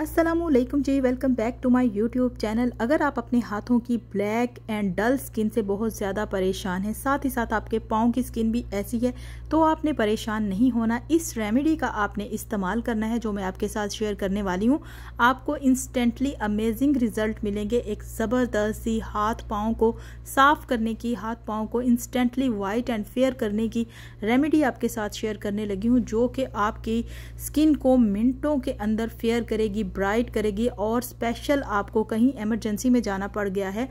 Aslam ji welcome back to my YouTube channel अगर आप अपने हाथों की ब्लैक एंड डल स्किन से बहुत ज़्यादा परेशान हैं साथ ही साथ आपके पाँव की स्किन भी ऐसी है तो आपने परेशान नहीं होना इस रेमेडी का आपने इस्तेमाल करना है जो मैं आपके साथ शेयर करने वाली हूँ आपको इंस्टेंटली अमेजिंग रिजल्ट मिलेंगे एक ज़बरदस्त सी हाथ पाँव को साफ़ करने की हाथ पाँव को इंस्टेंटली वाइट एंड फेयर करने की रेमेडी आपके साथ शेयर करने लगी हूँ जो कि आपकी स्किन को मिनटों के अंदर फेयर करेगी ब्राइट करेगी और स्पेशल आपको कहीं एमरजेंसी में जाना पड़ गया है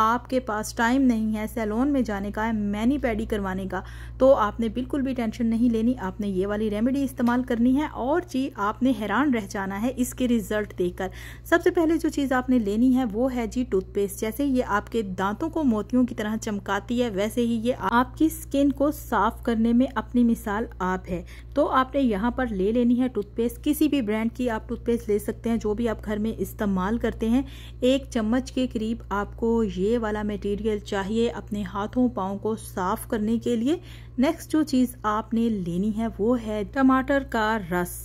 आपके पास टाइम नहीं है सैलून में जाने का है मैनी पैडी करवाने का तो आपने बिल्कुल भी टेंशन नहीं लेनी आपने ये वाली रेमेडी इस्तेमाल करनी है और जी आपने हैरान रह जाना है इसके रिजल्ट देखकर सबसे पहले जो चीज़ आपने लेनी है वो है जी टूथपेस्ट जैसे ये आपके दांतों को मोतियों की तरह चमकाती है वैसे ही ये आपकी स्किन को साफ करने में अपनी मिसाल आप है तो आपने यहाँ पर ले लेनी है टूथपेस्ट किसी भी ब्रांड की आप टूथपेस्ट ले सकते सकते हैं जो भी आप घर में इस्तेमाल करते हैं एक चम्मच के करीब आपको ये वाला मटेरियल चाहिए अपने हाथों पाँव को साफ करने के लिए नेक्स्ट जो चीज़ आपने लेनी है वो है टमाटर का रस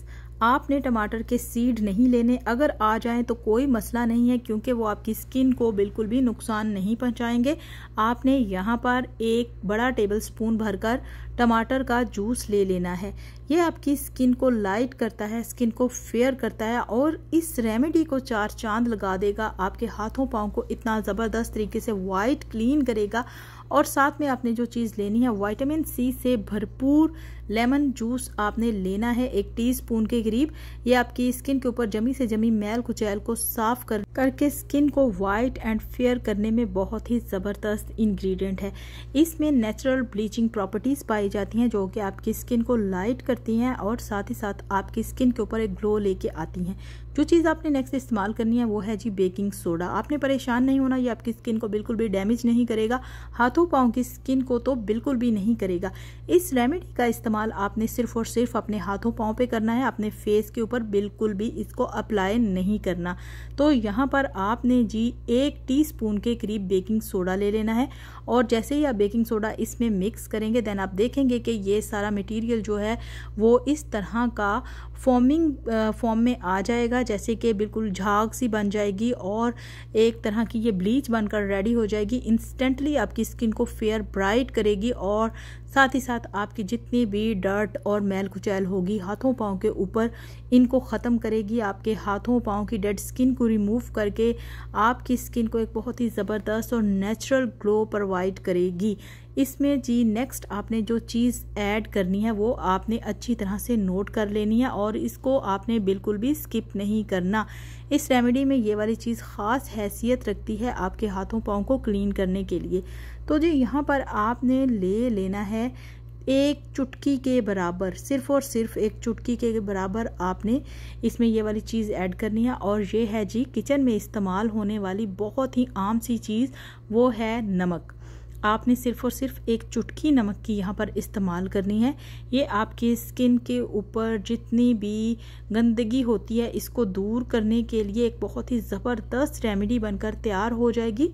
आपने टमाटर के सीड नहीं लेने अगर आ जाएं तो कोई मसला नहीं है क्योंकि वो आपकी स्किन को बिल्कुल भी नुकसान नहीं पहुंचाएंगे आपने यहाँ पर एक बड़ा टेबल स्पून भरकर टमाटर का जूस ले लेना है ये आपकी स्किन को लाइट करता है स्किन को फेयर करता है और इस रेमेडी को चार चांद लगा देगा आपके हाथों पाँव को इतना ज़बरदस्त तरीके से वाइट क्लीन करेगा और साथ में आपने जो चीज़ लेनी है वाइटामिन सी से भरपूर लेमन जूस आपने लेना है एक टीस्पून के करीब ये आपकी स्किन के ऊपर जमी से जमी मैल कुचैल को साफ कर करके स्किन को वाइट एंड फेयर करने में बहुत ही ज़बरदस्त इंग्रेडिएंट है इसमें नेचुरल ब्लीचिंग प्रॉपर्टीज़ पाई जाती हैं जो कि आपकी स्किन को लाइट करती हैं और साथ ही साथ आपकी स्किन के ऊपर एक ग्लो लेके आती हैं जो चीज़ आपने नेक्स्ट इस्तेमाल करनी है वो है जी बेकिंग सोडा आपने परेशान नहीं होना ये आपकी स्किन को बिल्कुल भी डैमेज नहीं करेगा हाथों पाँव की स्किन को तो बिल्कुल भी नहीं करेगा इस रेमेडी का इस्तेमाल आपने सिर्फ और सिर्फ अपने हाथों पाँव पे करना है अपने फेस के ऊपर बिल्कुल भी इसको अप्लाई नहीं करना तो यहाँ पर आपने जी एक टीस्पून के करीब बेकिंग सोडा ले लेना है और जैसे ही आप बेकिंग सोडा इसमें मिक्स करेंगे देन आप देखेंगे कि ये सारा मटेरियल जो है वो इस तरह का फॉर्मिंग फॉर्म में आ जाएगा जैसे कि बिल्कुल झाग सी बन जाएगी और एक तरह की ये ब्लीच बनकर रेडी हो जाएगी इंस्टेंटली आपकी स्किन को फेयर ब्राइट करेगी और साथ ही साथ आपकी जितनी भी डर्ट और मैल कुचैल होगी हाथों पाँव के ऊपर इनको ख़त्म करेगी आपके हाथों पाँव की डेड स्किन को रिमूव करके आपकी स्किन को एक बहुत ही ज़बरदस्त और नेचुरल ग्लो प्रोवाइड करेगी इसमें जी नेक्स्ट आपने जो चीज़ ऐड करनी है वो आपने अच्छी तरह से नोट कर लेनी है और इसको आपने बिल्कुल भी स्किप नहीं करना इस रेमेडी में ये वाली चीज़ ख़ास हैसियत रखती है आपके हाथों पाँव को क्लीन करने के लिए तो जी यहाँ पर आपने ले लेना है एक चुटकी के बराबर सिर्फ और सिर्फ एक चुटकी के बराबर आपने इसमें ये वाली चीज़ ऐड करनी है और ये है जी किचन में इस्तेमाल होने वाली बहुत ही आम सी चीज़ वो है नमक आपने सिर्फ और सिर्फ एक चुटकी नमक की यहाँ पर इस्तेमाल करनी है ये आपके स्किन के ऊपर जितनी भी गंदगी होती है इसको दूर करने के लिए एक बहुत ही ज़बरदस्त रेमेडी बनकर तैयार हो जाएगी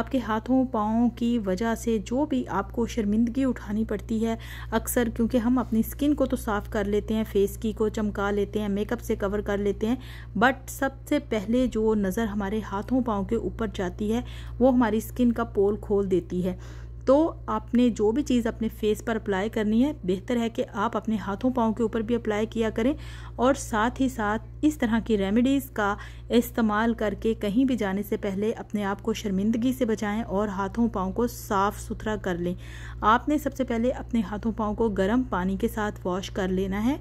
आपके हाथों पाँव की वजह से जो भी आपको शर्मिंदगी उठानी पड़ती है अक्सर क्योंकि हम अपनी स्किन को तो साफ़ कर लेते हैं फेस की को चमका लेते हैं मेकअप से कवर कर लेते हैं बट सबसे पहले जो नज़र हमारे हाथों पाँव के ऊपर जाती है वो हमारी स्किन का पोल खोल देती है तो आपने जो भी चीज़ अपने फेस पर अप्लाई करनी है बेहतर है कि आप अपने हाथों पाँव के ऊपर भी अप्लाई किया करें और साथ ही साथ इस तरह की रेमेडीज़ का इस्तेमाल करके कहीं भी जाने से पहले अपने आप को शर्मिंदगी से बचाएं और हाथों पाँव को साफ़ सुथरा कर लें आपने सबसे पहले अपने हाथों पाँव को गर्म पानी के साथ वॉश कर लेना है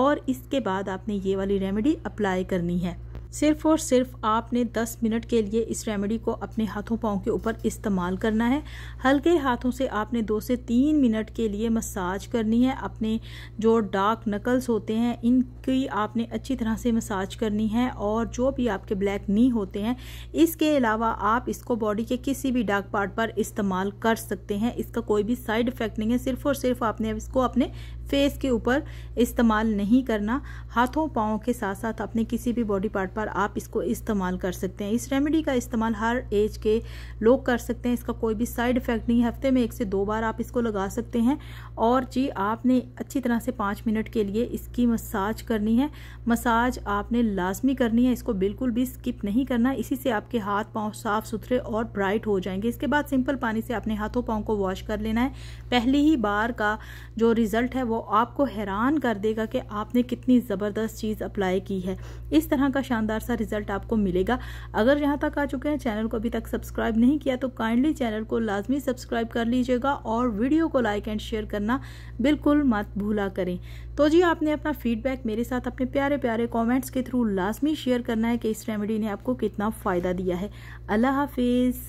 और इसके बाद आपने ये वाली रेमेडी अप्लाई करनी है सिर्फ और सिर्फ आपने 10 मिनट के लिए इस रेमेडी को अपने हाथों पाँव के ऊपर इस्तेमाल करना है हल्के हाथों से आपने दो से तीन मिनट के लिए मसाज करनी है अपने जो डार्क नकल्स होते हैं इनकी आपने अच्छी तरह से मसाज करनी है और जो भी आपके ब्लैक नी होते हैं इसके अलावा आप इसको बॉडी के किसी भी डार्क पार्ट पर इस्तेमाल कर सकते हैं इसका कोई भी साइड इफेक्ट नहीं है सिर्फ और सिर्फ आपने इसको अपने फेस के ऊपर इस्तेमाल नहीं करना हाथों पाँव के साथ साथ अपने किसी भी बॉडी पार्ट पर आप इसको इस्तेमाल कर सकते हैं इस रेमेडी का इस्तेमाल हर एज के लोग कर सकते हैं इसका कोई भी साइड इफेक्ट नहीं हफ्ते में एक से दो बार आप इसको लगा सकते हैं और जी आपने अच्छी तरह से पाँच मिनट के लिए इसकी मसाज करनी है मसाज आपने लाजमी करनी है इसको बिल्कुल भी स्किप नहीं करना इसी से आपके हाथ पाँव साफ़ सुथरे और ब्राइट हो जाएंगे इसके बाद सिंपल पानी से अपने हाथों पाँव को वॉश कर लेना है पहली ही बार का जो रिजल्ट है वो वो आपको हैरान कर देगा कि आपने कितनी ज़बरदस्त चीज़ अप्लाई की है इस तरह का शानदार सा रिजल्ट आपको मिलेगा अगर यहाँ तक आ चुके हैं चैनल को अभी तक सब्सक्राइब नहीं किया तो काइंडली चैनल को लाजमी सब्सक्राइब कर लीजिएगा और वीडियो को लाइक एंड शेयर करना बिल्कुल मत भूला करें तो जी आपने अपना फीडबैक मेरे साथ अपने प्यारे प्यारे कॉमेंट्स के थ्रू लाजमी शेयर करना है कि इस रेमेडी ने आपको कितना फ़ायदा दिया है अल्लाह हाफिज़